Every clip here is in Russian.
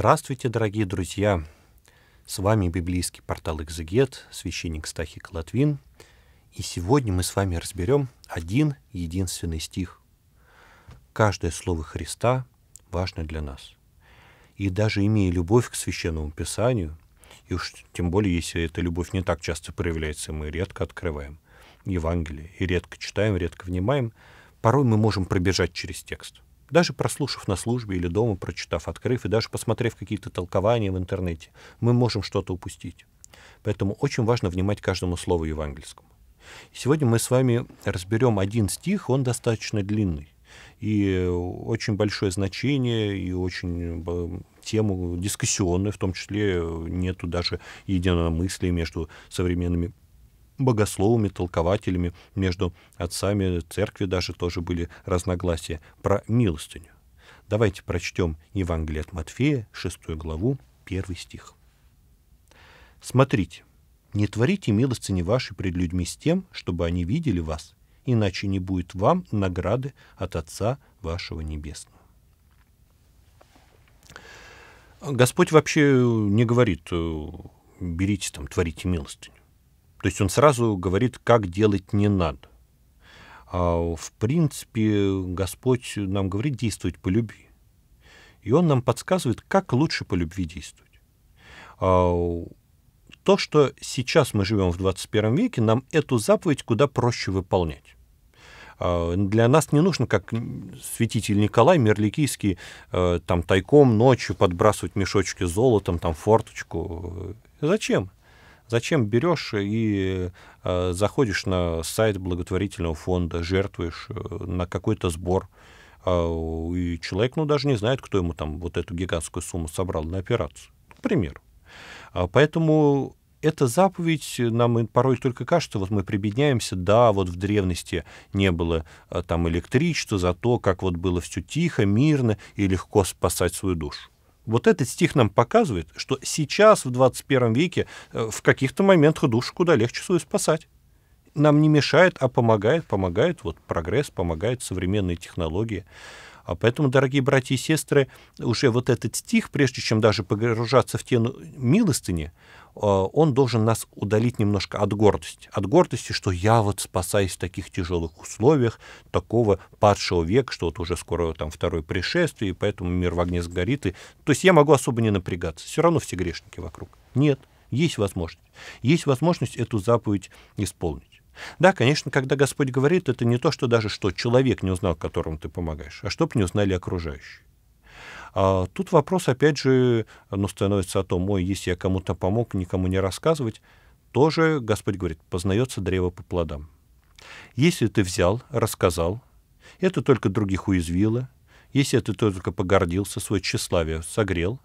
Здравствуйте, дорогие друзья! С вами библейский портал «Экзегет», священник Стахик Латвин. И сегодня мы с вами разберем один единственный стих. Каждое слово Христа важно для нас. И даже имея любовь к Священному Писанию, и уж тем более, если эта любовь не так часто проявляется, мы редко открываем Евангелие, и редко читаем, редко внимаем, порой мы можем пробежать через текст – даже прослушав на службе или дома, прочитав, открыв и даже посмотрев какие-то толкования в интернете, мы можем что-то упустить. Поэтому очень важно внимать каждому слову евангельскому. Сегодня мы с вами разберем один стих, он достаточно длинный. И очень большое значение, и очень э, тему дискуссионную, в том числе э, нету даже единомыслия между современными богословами, толкователями, между отцами церкви даже тоже были разногласия про милостыню. Давайте прочтем Евангелие от Матфея, 6 главу, 1 стих. «Смотрите, не творите милостыни ваши пред людьми с тем, чтобы они видели вас, иначе не будет вам награды от Отца вашего Небесного». Господь вообще не говорит, берите там, творите милостыню. То есть он сразу говорит, как делать не надо. А в принципе, Господь нам говорит действовать по любви. И он нам подсказывает, как лучше по любви действовать. А то, что сейчас мы живем в 21 веке, нам эту заповедь куда проще выполнять. А, для нас не нужно, как святитель Николай Мерликийский, э, там тайком ночью подбрасывать мешочки с золотом, там форточку. Зачем? Зачем берешь и э, заходишь на сайт благотворительного фонда, жертвуешь э, на какой-то сбор, э, и человек, ну, даже не знает, кто ему там вот эту гигантскую сумму собрал на операцию. К примеру. А, поэтому эта заповедь, нам порой только кажется, вот мы прибедняемся, да, вот в древности не было э, там электричества, зато как вот было все тихо, мирно и легко спасать свою душу. Вот этот стих нам показывает, что сейчас, в 21 веке, э, в каких-то моментах душу куда легче свою спасать. Нам не мешает, а помогает, помогает вот прогресс, помогает современные технологии. А Поэтому, дорогие братья и сестры, уже вот этот стих, прежде чем даже погружаться в тену милостыни, э, он должен нас удалить немножко от гордости. От гордости, что я вот спасаюсь в таких тяжелых условиях, такого падшего века, что вот уже скоро там второе пришествие, и поэтому мир в огне сгорит. И... То есть я могу особо не напрягаться. Все равно все грешники вокруг. Нет, есть возможность. Есть возможность эту заповедь исполнить. Да, конечно, когда Господь говорит, это не то, что даже что человек не узнал, которому ты помогаешь, а чтоб не узнали окружающие. А тут вопрос, опять же, ну, становится о том, ой, если я кому-то помог, никому не рассказывать, тоже, Господь говорит, познается древо по плодам. Если ты взял, рассказал, это только других уязвило, если ты только погордился, свое тщеславие согрел,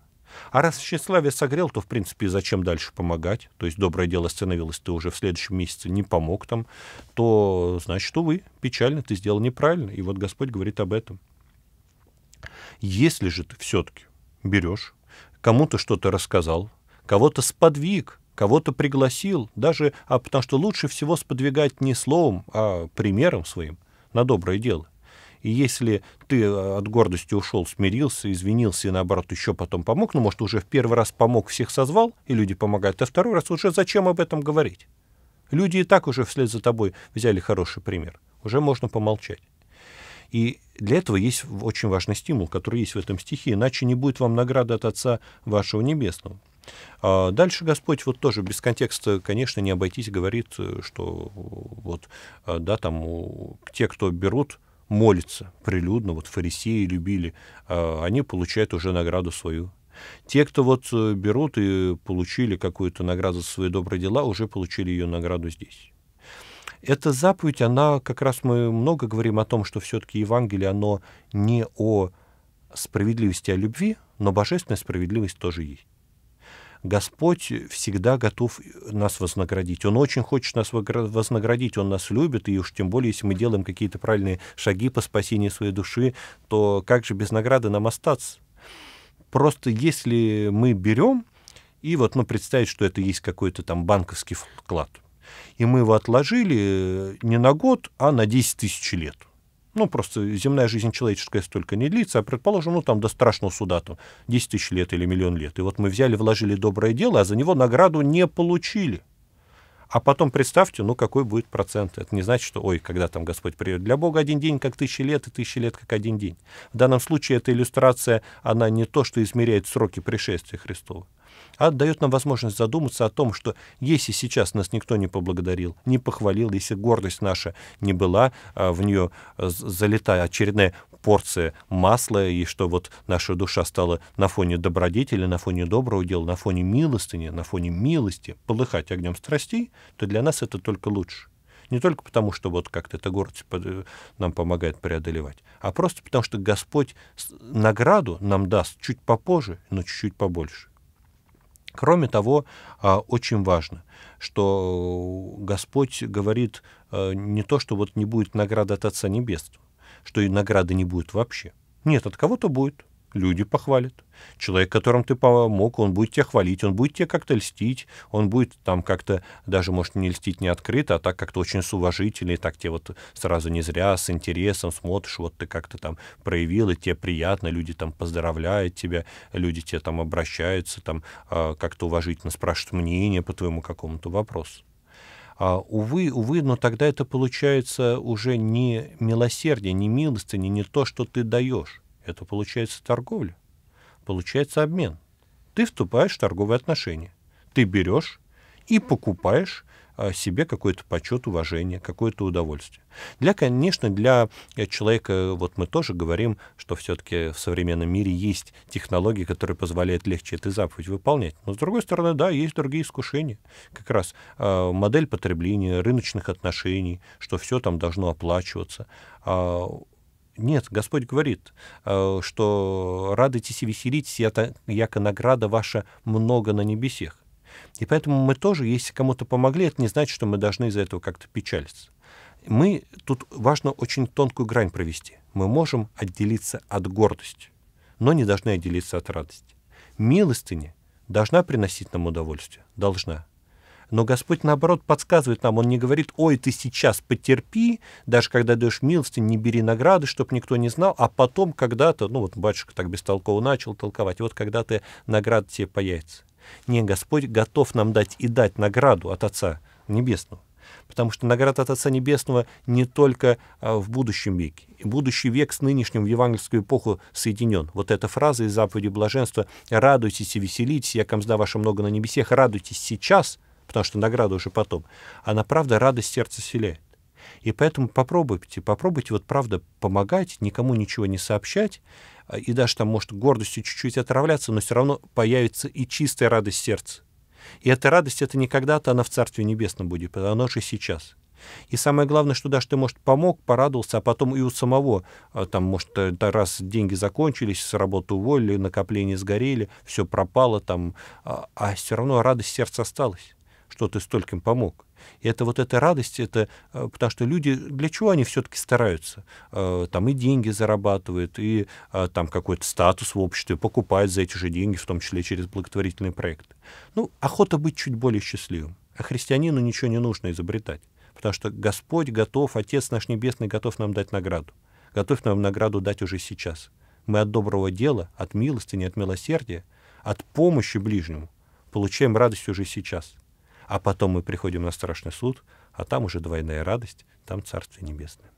а раз тщеславие согрел, то, в принципе, зачем дальше помогать? То есть доброе дело становилось, ты уже в следующем месяце не помог там, то, значит, увы, печально, ты сделал неправильно. И вот Господь говорит об этом. Если же ты все-таки берешь, кому-то что-то рассказал, кого-то сподвиг, кого-то пригласил, даже, а потому что лучше всего сподвигать не словом, а примером своим на доброе дело и если ты э, от гордости ушел, смирился, извинился и, наоборот, еще потом помог, ну, может, уже в первый раз помог, всех созвал, и люди помогают, а второй раз уже зачем об этом говорить? Люди и так уже вслед за тобой взяли хороший пример. Уже можно помолчать. И для этого есть очень важный стимул, который есть в этом стихе, иначе не будет вам награды от Отца вашего Небесного. А дальше Господь вот тоже без контекста, конечно, не обойтись, говорит, э, что э, вот, да, там те, кто берут, молятся прилюдно, вот фарисеи любили, а они получают уже награду свою. Те, кто вот э, берут и получили какую-то награду за свои добрые дела, уже получили ее награду здесь. Эта заповедь, она как раз мы много говорим о том, что все-таки Евангелие, оно не о справедливости, а о любви, но божественная справедливость тоже есть. Господь всегда готов нас вознаградить. Он очень хочет нас вознаградить, Он нас любит, и уж тем более, если мы делаем какие-то правильные шаги по спасению своей души, то как же без награды нам остаться? Просто если мы берем, и вот, ну, представить, что это есть какой-то там банковский вклад, и мы его отложили не на год, а на 10 тысяч лет – ну, просто земная жизнь человеческая столько не длится, а, предположим, ну, там до страшного суда, то, 10 тысяч лет или миллион лет. И вот мы взяли, вложили доброе дело, а за него награду не получили. А потом представьте, ну, какой будет процент. Это не значит, что, ой, когда там Господь придет. Для Бога один день как тысячи лет, и тысячи лет как один день. В данном случае эта иллюстрация, она не то, что измеряет сроки пришествия Христова а дает нам возможность задуматься о том, что если сейчас нас никто не поблагодарил, не похвалил, если гордость наша не была, а в нее э, залетая очередная порция масла, и что вот наша душа стала на фоне добродетели, на фоне доброго дела, на фоне милостыни, на фоне милости полыхать огнем страстей, то для нас это только лучше. Не только потому, что вот как-то эта гордость э, нам помогает преодолевать, а просто потому, что Господь награду нам даст чуть попозже, но чуть-чуть побольше. Кроме того, а, очень важно, что Господь говорит а, не то, что вот не будет награды от Отца Небесного, что и награды не будет вообще. Нет, от кого-то будет люди похвалят. Человек, которому ты помог, он будет тебя хвалить, он будет тебя как-то льстить, он будет там как-то, даже, может, не льстить не открыто, а так как-то очень с уважительно, так тебе вот сразу не зря, с интересом смотришь, вот ты как-то там проявил, и тебе приятно, люди там поздравляют тебя, люди тебе там обращаются, там а, как-то уважительно спрашивают мнение по твоему какому-то вопросу. А, увы, увы, но тогда это получается уже не милосердие, не милостыня, не то, что ты даешь. Это получается торговля. Получается обмен. Ты вступаешь в торговые отношения. Ты берешь и покупаешь а, себе какой-то почет, уважение, какое-то удовольствие. Для, конечно, для человека, вот мы тоже говорим, что все-таки в современном мире есть технологии, которые позволяют легче эту заповедь выполнять. Но, с другой стороны, да, есть другие искушения. Как раз э, модель потребления, рыночных отношений, что все там должно оплачиваться. Э, нет, Господь говорит, э, что радуйтесь и веселитесь, яко награда ваша много на небесех. И поэтому мы тоже, если кому-то помогли, это не значит, что мы должны из-за этого как-то печалиться. Мы тут важно очень тонкую грань провести. Мы можем отделиться от гордости, но не должны отделиться от радости. Милостыня должна приносить нам удовольствие, должна. Но Господь, наоборот, подсказывает нам. Он не говорит, ой, ты сейчас потерпи, даже когда даешь милости, не бери награды, чтобы никто не знал, а потом когда-то, ну вот батюшка так бестолково начал толковать, вот когда то награда тебе появится. Не, Господь готов нам дать и дать награду от Отца Небесного. Потому что награда от Отца Небесного не только а, в будущем веке. Будущий век с нынешним в евангельскую эпоху соединен. Вот эта фраза из заповеди блаженства «Радуйтесь и веселитесь, я комзда ваше много на небесех, радуйтесь сейчас, потому что награда уже потом, она, правда, радость сердца селяет. И поэтому попробуйте, попробуйте вот правда помогать, никому ничего не сообщать, а, и даже там, может, гордостью чуть-чуть отравляться, но все равно появится и чистая радость сердца. И эта радость, это не когда-то, она в Царстве Небесном будет, а она уже сейчас. И самое главное, что даже ты, может, помог, порадовался, а потом и у самого, а, там, может, э, раз деньги закончились, с работы уволили, накопления сгорели, все пропало, там, а все равно радость сердца осталась что ты стольким помог. И это вот эта радость, это э, потому что люди, для чего они все-таки стараются? Э, там и деньги зарабатывают, и э, там какой-то статус в обществе покупают за эти же деньги, в том числе через благотворительные проекты. Ну, охота быть чуть более счастливым. А христианину ничего не нужно изобретать, потому что Господь готов, Отец наш Небесный готов нам дать награду. Готов нам награду дать уже сейчас. Мы от доброго дела, от милости, не от милосердия, от помощи ближнему получаем радость уже сейчас — а потом мы приходим на страшный суд, а там уже двойная радость, там Царствие Небесное.